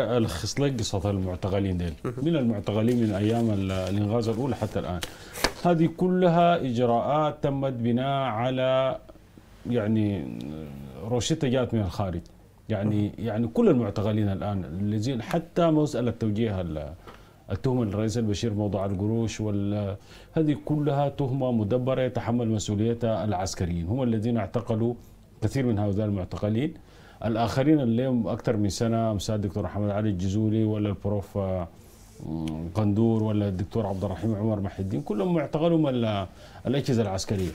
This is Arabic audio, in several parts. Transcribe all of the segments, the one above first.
الخص لك قصه المعتقلين ديل من المعتقلين من ايام الانغاز الاولى حتى الان هذه كلها اجراءات تمت بناء على يعني روشته جات من الخارج يعني يعني كل المعتقلين الان الذين حتى مساله توجيه التهمه للرئيس البشير موضوع القروش وال هذه كلها تهمه مدبره يتحمل مسؤوليتها العسكريين هم الذين اعتقلوا كثير من هؤلاء المعتقلين الاخرين اللي هم اكثر من سنه مثل الدكتور احمد علي الجزولي ولا البروف آه، قندور ولا الدكتور عبد الرحيم عمر محي الدين كلهم معتقلهم الاجهزه العسكريه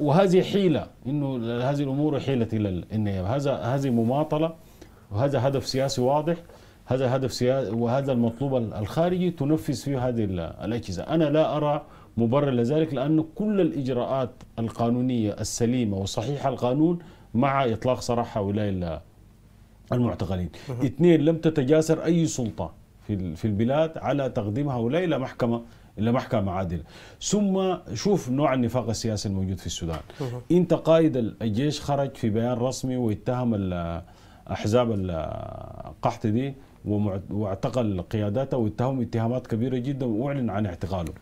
وهذه حيله انه هذه الامور حيله الى النيابه هذا هذه مماطله وهذا هدف سياسي واضح هذا هدف سياسي وهذا المطلوب الخارجي تنفذ فيه هذه الاجهزه انا لا ارى مبرر لذلك لانه كل الاجراءات القانونيه السليمه وصحيحه القانون مع إطلاق سراح هؤلاء المعتقلين اثنين لم تتجاسر أي سلطة في البلاد على تقديم هؤلاء إلى محكمة إلى محكمة عادلة ثم شوف نوع النفاق السياسي الموجود في السودان أنت قائد الجيش خرج في بيان رسمي واتهم أحزاب القحط دي واعتقل قياداته واتهم اتهامات كبيرة جدا وأعلن عن اعتقاله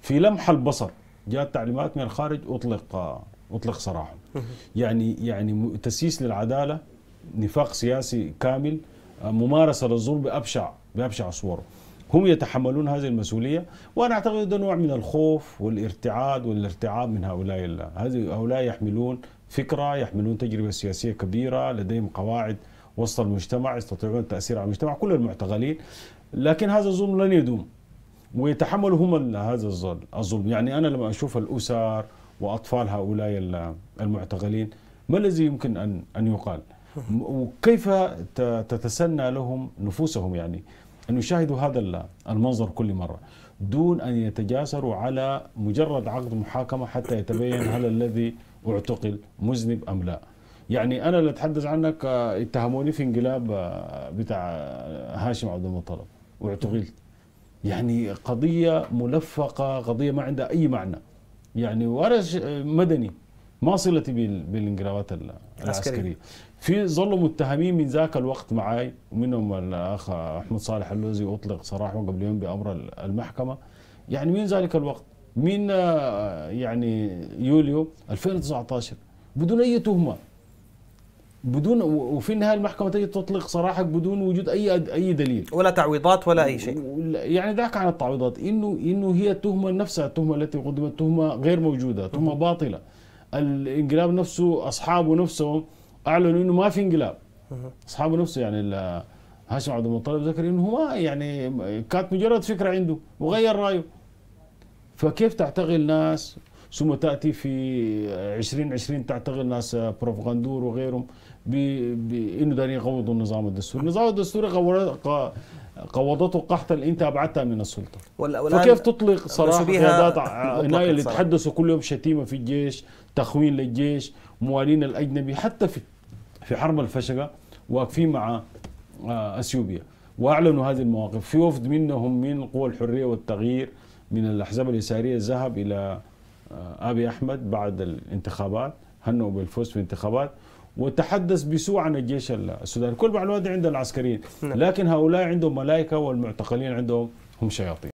في لمح البصر جاءت تعليمات من الخارج أطلق أطلق سراحه يعني يعني تسييس للعداله نفاق سياسي كامل آه، ممارسه للظلم بابشع بابشع صوره هم يتحملون هذه المسؤوليه وانا اعتقد ده نوع من الخوف والارتعاد والارتعاب من هؤلاء هؤلاء يحملون فكره يحملون تجربه سياسيه كبيره لديهم قواعد وسط المجتمع يستطيعون التاثير على المجتمع كل المعتقلين لكن هذا الظلم لن يدوم ويتحملوا هم هذا الظلم يعني انا لما اشوف الاسر واطفال هؤلاء المعتقلين ما الذي يمكن ان ان يقال؟ وكيف تتسنى لهم نفوسهم يعني ان يشاهدوا هذا المنظر كل مره دون ان يتجاسروا على مجرد عقد محاكمه حتى يتبين هل الذي اعتقل مذنب ام لا. يعني انا اللي اتحدث عنك آه، اتهموني في انقلاب آه، بتاع آه، هاشم عبد المطلب واعتقلت. يعني قضيه ملفقه، قضيه ما عندها اي معنى. يعني وانا آه، مدني ما صلتي بالانقلابات العسكريه في ظلوا متهمين من ذاك الوقت معي ومنهم الاخ احمد صالح اللوزي اطلق سراحه قبل يوم بامر المحكمه يعني من ذلك الوقت من آه، يعني يوليو 2019 بدون اي تهمه بدون وفي النهايه المحكمه تجي تطلق سراحك بدون وجود اي اي دليل ولا تعويضات ولا اي شيء يعني ذاك عن التعويضات انه انه هي التهمه نفسها التهمه التي قدمت تهمه غير موجوده تهمه باطله الانقلاب نفسه اصحابه نفسه اعلنوا انه ما في انقلاب اصحابه نفسه يعني هاشم عبد المطلب ذكر انه ما يعني كانت مجرد فكره عنده وغير رايه فكيف تعتقل ناس ثم تاتي في 2020 تعتقل ناس بروفغاندور وغيرهم بانه دارين يقوضوا النظام الدستوري، النظام الدستوري قوضته قحط انت ابعدتها من السلطه فكيف تطلق صراحه قيادات آه، هناك اللي تحدثوا كل يوم شتيمه في الجيش تخوين للجيش موالين الاجنبي حتى في في حرب الفشقه واقفين مع آه، اثيوبيا واعلنوا هذه المواقف في وفد منهم من قوى الحريه والتغيير من الاحزاب اليساريه الذهب الى آه، ابي احمد بعد الانتخابات هنوا بالفوز في الانتخابات وتحدث بسوء عن الجيش السوداني كل المعلومات عند العسكريين نعم. لكن هؤلاء عندهم ملائكه والمعتقلين عندهم هم شياطين